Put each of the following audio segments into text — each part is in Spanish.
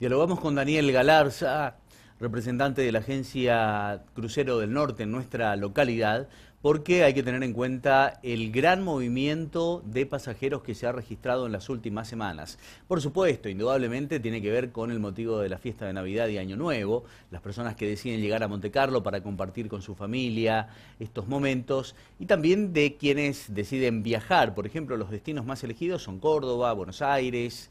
Dialogamos con Daniel Galarza, representante de la agencia Crucero del Norte en nuestra localidad, porque hay que tener en cuenta el gran movimiento de pasajeros que se ha registrado en las últimas semanas. Por supuesto, indudablemente tiene que ver con el motivo de la fiesta de Navidad y Año Nuevo, las personas que deciden llegar a Monte Carlo para compartir con su familia estos momentos y también de quienes deciden viajar. Por ejemplo, los destinos más elegidos son Córdoba, Buenos Aires,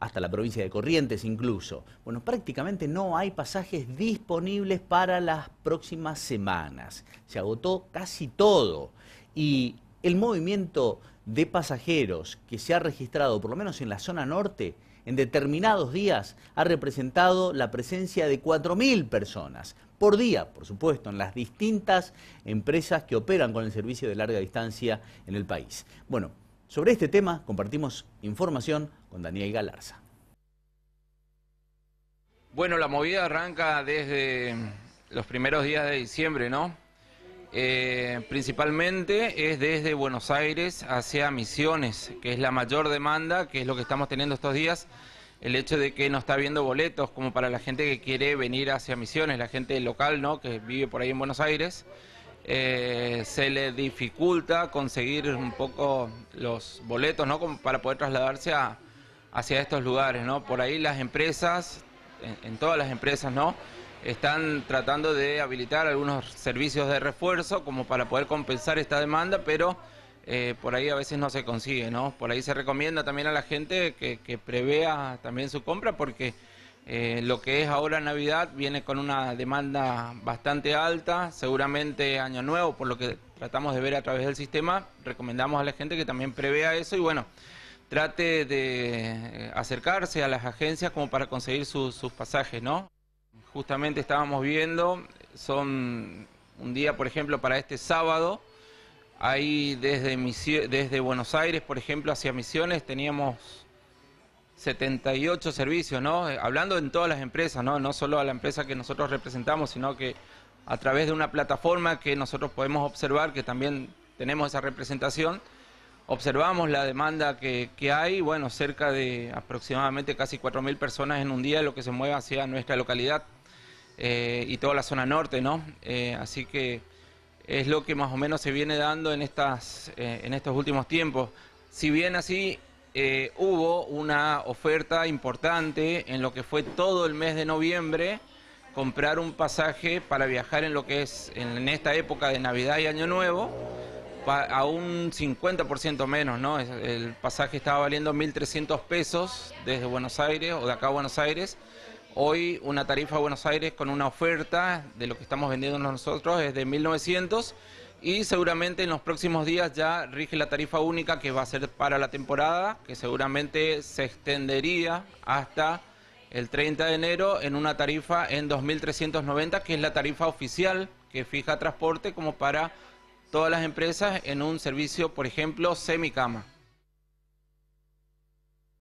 hasta la provincia de Corrientes incluso. Bueno, prácticamente no hay pasajes disponibles para las próximas semanas. Se agotó casi todo y el movimiento de pasajeros que se ha registrado, por lo menos en la zona norte, en determinados días ha representado la presencia de 4.000 personas por día, por supuesto, en las distintas empresas que operan con el servicio de larga distancia en el país. Bueno, sobre este tema compartimos información con Daniel Galarza. Bueno, la movida arranca desde los primeros días de diciembre, ¿no? Eh, principalmente es desde Buenos Aires hacia Misiones, que es la mayor demanda, que es lo que estamos teniendo estos días, el hecho de que no está habiendo boletos como para la gente que quiere venir hacia Misiones, la gente local, ¿no? Que vive por ahí en Buenos Aires. Eh, se le dificulta conseguir un poco los boletos, ¿no? para poder trasladarse a, hacia estos lugares, ¿no? Por ahí las empresas, en, todas las empresas, ¿no? Están tratando de habilitar algunos servicios de refuerzo como para poder compensar esta demanda, pero eh, por ahí a veces no se consigue, ¿no? Por ahí se recomienda también a la gente que, que prevea también su compra porque eh, lo que es ahora Navidad viene con una demanda bastante alta, seguramente Año Nuevo, por lo que tratamos de ver a través del sistema, recomendamos a la gente que también prevea eso y bueno, trate de acercarse a las agencias como para conseguir sus pasajes, ¿no? Justamente estábamos viendo, son un día, por ejemplo, para este sábado, ahí desde, desde Buenos Aires, por ejemplo, hacia Misiones, teníamos 78 servicios, ¿no? Eh, hablando en todas las empresas, ¿no? No solo a la empresa que nosotros representamos, sino que a través de una plataforma que nosotros podemos observar, que también tenemos esa representación, observamos la demanda que, que hay, bueno, cerca de aproximadamente casi 4.000 personas en un día, lo que se mueve hacia nuestra localidad eh, y toda la zona norte, ¿no? Eh, así que es lo que más o menos se viene dando en, estas, en estos últimos tiempos. Si bien así eh, hubo una oferta importante en lo que fue todo el mes de noviembre, comprar un pasaje para viajar en lo que es en, esta época de Navidad y Año Nuevo a un 50% menos, ¿no? El pasaje estaba valiendo 1.300 pesos desde Buenos Aires o de acá a Buenos Aires. Hoy una tarifa a Buenos Aires con una oferta de lo que estamos vendiendo nosotros es de 1.900 y seguramente en los próximos días ya rige la tarifa única que va a ser para la temporada, que seguramente se extendería hasta el 30 de enero en una tarifa en 2.390, que es la tarifa oficial que fija transporte como para todas las empresas en un servicio, por ejemplo, semicama.